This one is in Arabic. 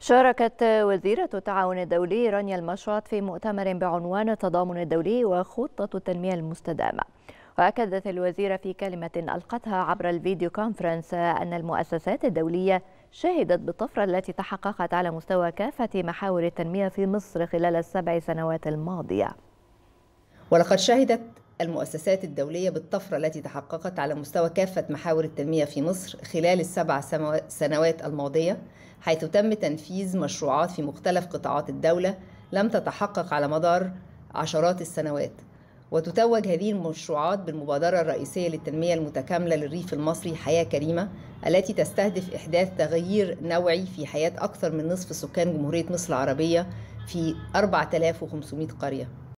شاركت وزيرة التعاون الدولي رانيا المشاط في مؤتمر بعنوان التضامن الدولي وخطة التنمية المستدامة وأكدت الوزيرة في كلمة ألقتها عبر الفيديو كونفرنس أن المؤسسات الدولية شهدت بالطفرة التي تحققت على مستوى كافة محاور التنمية في مصر خلال السبع سنوات الماضية ولقد شهدت المؤسسات الدولية بالطفرة التي تحققت على مستوى كافة محاور التنمية في مصر خلال السبع سنوات الماضية حيث تم تنفيذ مشروعات في مختلف قطاعات الدولة لم تتحقق على مدار عشرات السنوات وتتوج هذه المشروعات بالمبادرة الرئيسية للتنمية المتكاملة للريف المصري حياة كريمة التي تستهدف إحداث تغيير نوعي في حياة أكثر من نصف سكان جمهورية مصر العربية في 4500 قرية